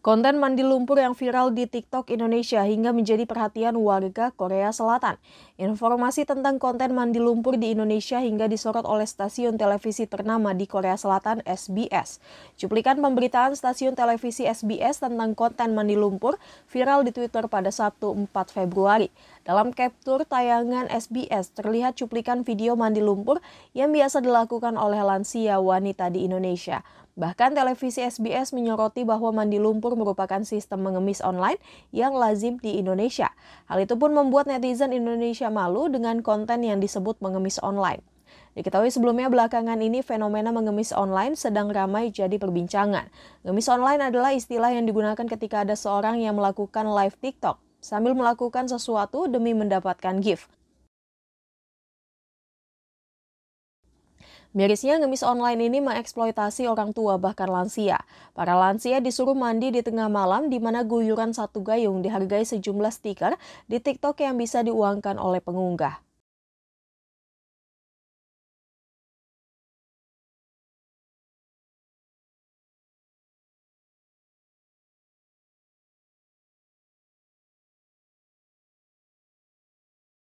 Konten mandi lumpur yang viral di TikTok Indonesia hingga menjadi perhatian warga Korea Selatan. Informasi tentang konten mandi lumpur di Indonesia hingga disorot oleh stasiun televisi ternama di Korea Selatan SBS. Cuplikan pemberitaan stasiun televisi SBS tentang konten mandi lumpur viral di Twitter pada Sabtu 4 Februari. Dalam capture tayangan SBS terlihat cuplikan video mandi lumpur yang biasa dilakukan oleh lansia wanita di Indonesia. Bahkan televisi SBS menyoroti bahwa mandi lumpur merupakan sistem mengemis online yang lazim di Indonesia. Hal itu pun membuat netizen Indonesia malu dengan konten yang disebut mengemis online. Diketahui sebelumnya belakangan ini fenomena mengemis online sedang ramai jadi perbincangan. Ngemis online adalah istilah yang digunakan ketika ada seorang yang melakukan live TikTok sambil melakukan sesuatu demi mendapatkan gift. Mirisnya ngemis online ini mengeksploitasi orang tua bahkan lansia. Para lansia disuruh mandi di tengah malam di mana guyuran satu gayung dihargai sejumlah stiker di TikTok yang bisa diuangkan oleh pengunggah.